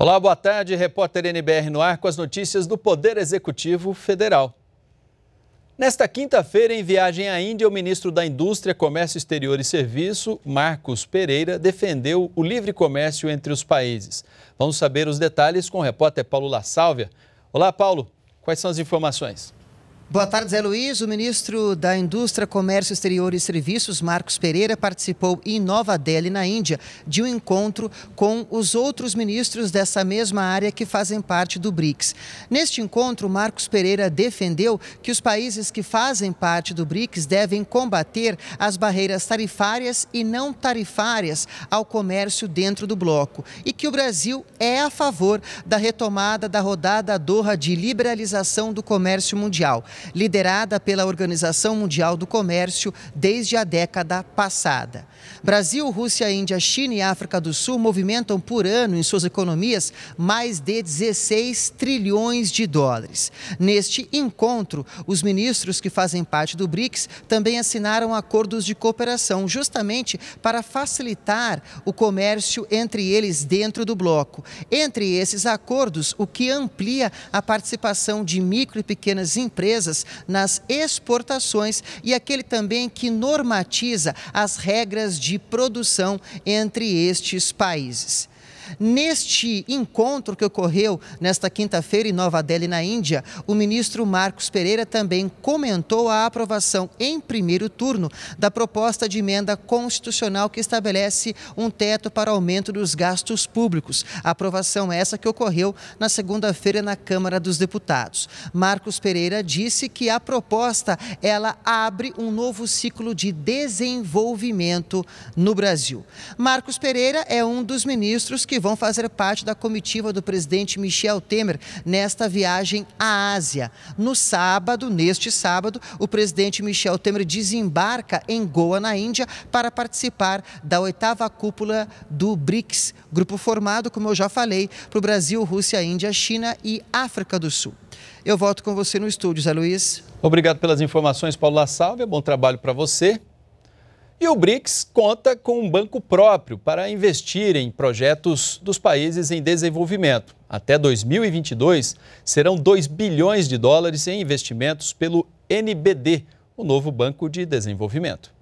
Olá, boa tarde. Repórter NBR no ar com as notícias do Poder Executivo Federal. Nesta quinta-feira, em viagem à Índia, o ministro da Indústria, Comércio Exterior e Serviço, Marcos Pereira, defendeu o livre comércio entre os países. Vamos saber os detalhes com o repórter Paulo La Sálvia. Olá, Paulo. Quais são as informações? Boa tarde, Zé Luiz. O ministro da Indústria, Comércio Exterior e Serviços, Marcos Pereira, participou em Nova Delhi, na Índia, de um encontro com os outros ministros dessa mesma área que fazem parte do BRICS. Neste encontro, Marcos Pereira defendeu que os países que fazem parte do BRICS devem combater as barreiras tarifárias e não tarifárias ao comércio dentro do bloco e que o Brasil é a favor da retomada da rodada Doha de liberalização do comércio mundial liderada pela Organização Mundial do Comércio desde a década passada. Brasil, Rússia, Índia, China e África do Sul movimentam por ano em suas economias mais de 16 trilhões de dólares. Neste encontro, os ministros que fazem parte do BRICS também assinaram acordos de cooperação, justamente para facilitar o comércio entre eles dentro do bloco. Entre esses acordos, o que amplia a participação de micro e pequenas empresas empresas nas exportações e aquele também que normatiza as regras de produção entre estes países. Neste encontro que ocorreu nesta quinta-feira em Nova Delhi, na Índia, o ministro Marcos Pereira também comentou a aprovação em primeiro turno da proposta de emenda constitucional que estabelece um teto para aumento dos gastos públicos. A aprovação é essa que ocorreu na segunda-feira na Câmara dos Deputados. Marcos Pereira disse que a proposta ela abre um novo ciclo de desenvolvimento no Brasil. Marcos Pereira é um dos ministros que vão fazer parte da comitiva do presidente Michel Temer nesta viagem à Ásia. No sábado, neste sábado, o presidente Michel Temer desembarca em Goa, na Índia, para participar da oitava cúpula do BRICS, grupo formado, como eu já falei, para o Brasil, Rússia, Índia, China e África do Sul. Eu volto com você no estúdio, Zé Luiz. Obrigado pelas informações, Paulo La Salve. É bom trabalho para você. E o BRICS conta com um banco próprio para investir em projetos dos países em desenvolvimento. Até 2022, serão 2 bilhões de dólares em investimentos pelo NBD, o novo Banco de Desenvolvimento.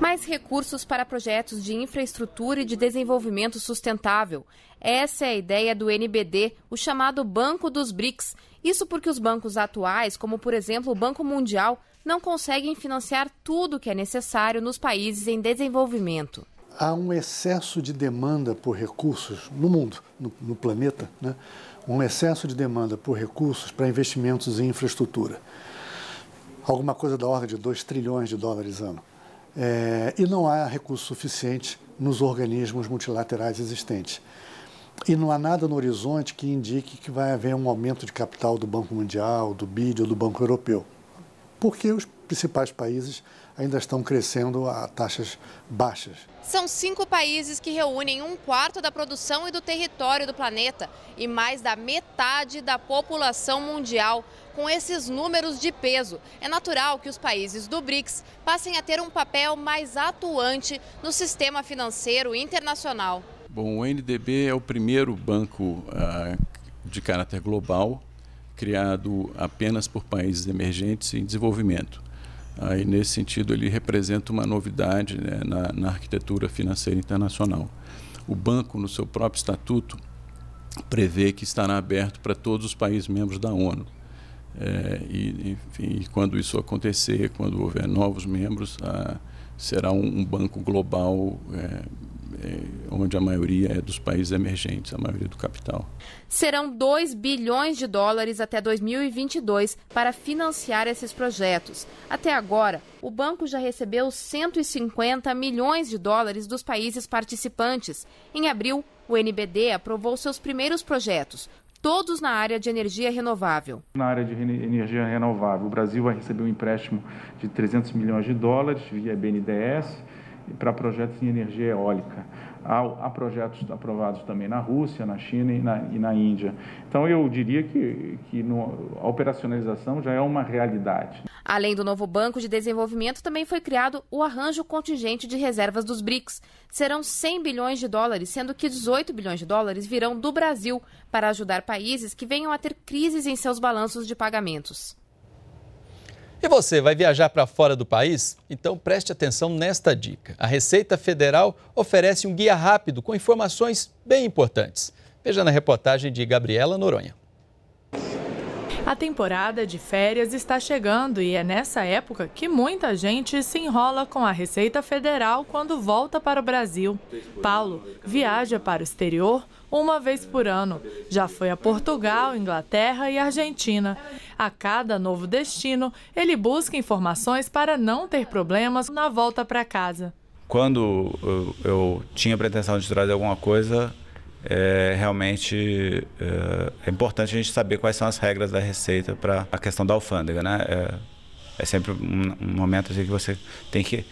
Mais recursos para projetos de infraestrutura e de desenvolvimento sustentável. Essa é a ideia do NBD, o chamado Banco dos BRICS. Isso porque os bancos atuais, como por exemplo o Banco Mundial, não conseguem financiar tudo o que é necessário nos países em desenvolvimento. Há um excesso de demanda por recursos no mundo, no, no planeta, né? um excesso de demanda por recursos para investimentos em infraestrutura. Alguma coisa da ordem de 2 trilhões de dólares ano. É, e não há recurso suficiente nos organismos multilaterais existentes. E não há nada no horizonte que indique que vai haver um aumento de capital do Banco Mundial, do BID ou do Banco Europeu porque os principais países ainda estão crescendo a taxas baixas. São cinco países que reúnem um quarto da produção e do território do planeta e mais da metade da população mundial. Com esses números de peso, é natural que os países do BRICS passem a ter um papel mais atuante no sistema financeiro internacional. Bom, o NDB é o primeiro banco ah, de caráter global criado apenas por países emergentes em desenvolvimento. Aí, nesse sentido, ele representa uma novidade né, na, na, arquitetura financeira internacional. O banco, no seu próprio estatuto, prevê que estará aberto para todos os países membros da ONU. É, e, enfim, quando isso acontecer, quando houver novos membros, a, ah, será um, um banco global é, é, onde a maioria é dos países emergentes, a maioria do capital. Serão 2 bilhões de dólares até 2022 para financiar esses projetos. Até agora, o banco já recebeu 150 milhões de dólares dos países participantes. Em abril, o NBD aprovou seus primeiros projetos, todos na área de energia renovável. Na área de energia renovável, o Brasil vai receber um empréstimo de 300 milhões de dólares via BNDES para projetos em energia eólica. Há, há, projetos aprovados também na Rússia, na China e na, e na Índia. Então, eu diria que, que no, a operacionalização já é uma realidade. Além do novo Banco de Desenvolvimento, também foi criado o arranjo contingente de reservas dos BRICS. Serão 100 bilhões de dólares, sendo que 18 bilhões de dólares virão do Brasil para ajudar países que venham a ter crises em seus balanços de pagamentos. E você vai viajar para fora do país? Então preste atenção nesta dica. A Receita Federal oferece um guia rápido com informações bem importantes. Veja na reportagem de Gabriela Noronha. A temporada de férias está chegando e é nessa época que muita gente se enrola com a Receita Federal quando volta para o Brasil. Paulo viaja para o exterior uma vez por ano. Já foi a Portugal, Inglaterra e Argentina. A cada novo destino, ele busca informações para não ter problemas na volta para casa. Quando eu, tinha pretensão de trazer alguma coisa, é, realmente é, é, importante a gente saber quais são as regras da Receita para a questão da alfândega, né? É, é sempre um, um momento assim que você tem que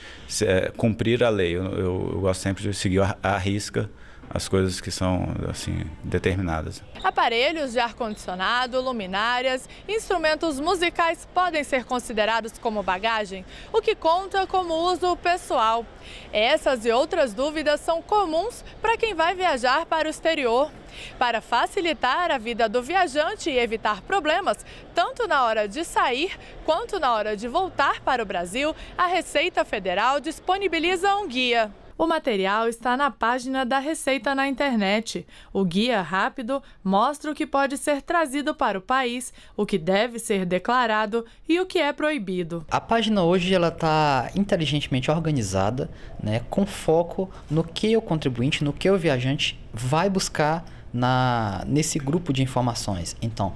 é, cumprir a lei. Eu, eu, eu gosto sempre de seguir a, a risca as coisas que são assim determinadas. Aparelhos de ar-condicionado, luminárias, instrumentos musicais podem ser considerados como bagagem, o que conta como uso pessoal. Essas e outras dúvidas são comuns para quem vai viajar para o exterior. Para facilitar a vida do viajante e evitar problemas, tanto na hora de sair quanto na hora de voltar para o Brasil, a Receita Federal disponibiliza um guia. O material está na página da Receita na internet. O guia rápido mostra o que pode ser trazido para o país, o que deve ser declarado e o que é proibido. A página hoje ela está inteligentemente organizada, né, com foco no que o contribuinte, no que o viajante vai buscar na nesse grupo de informações. Então,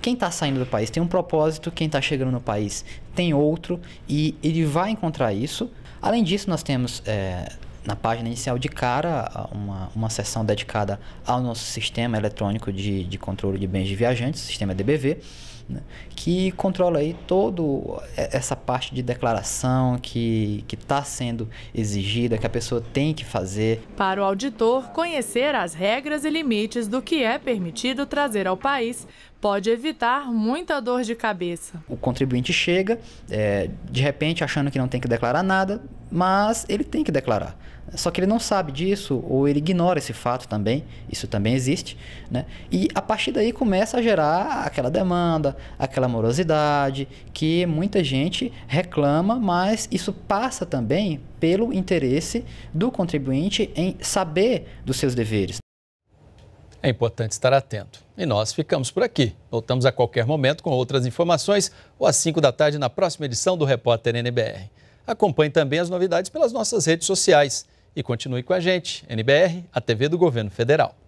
quem está saindo do país tem um propósito, quem está chegando no país tem outro e ele vai encontrar isso. Além disso, nós temos é, na página inicial de cara uma, uma seção dedicada ao nosso sistema eletrônico de, de controle de bens de viajantes, sistema DBV, né, que controla aí toda essa parte de declaração que está sendo exigida, que a pessoa tem que fazer. Para o auditor, conhecer as regras e limites do que é permitido trazer ao país pode evitar muita dor de cabeça. O contribuinte chega, é, de repente, achando que não tem que declarar nada, mas ele tem que declarar. Só que ele não sabe disso ou ele ignora esse fato também, isso também existe, né? E a partir daí começa a gerar aquela demanda, aquela morosidade que muita gente reclama, mas isso passa também pelo interesse do contribuinte em saber dos seus deveres. É importante estar atento. E nós ficamos por aqui. Voltamos a qualquer momento com outras informações ou às 5 da tarde na próxima edição do Repórter NBR. Acompanhe também as novidades pelas nossas redes sociais e continue com a gente, NBR, a TV do Governo Federal.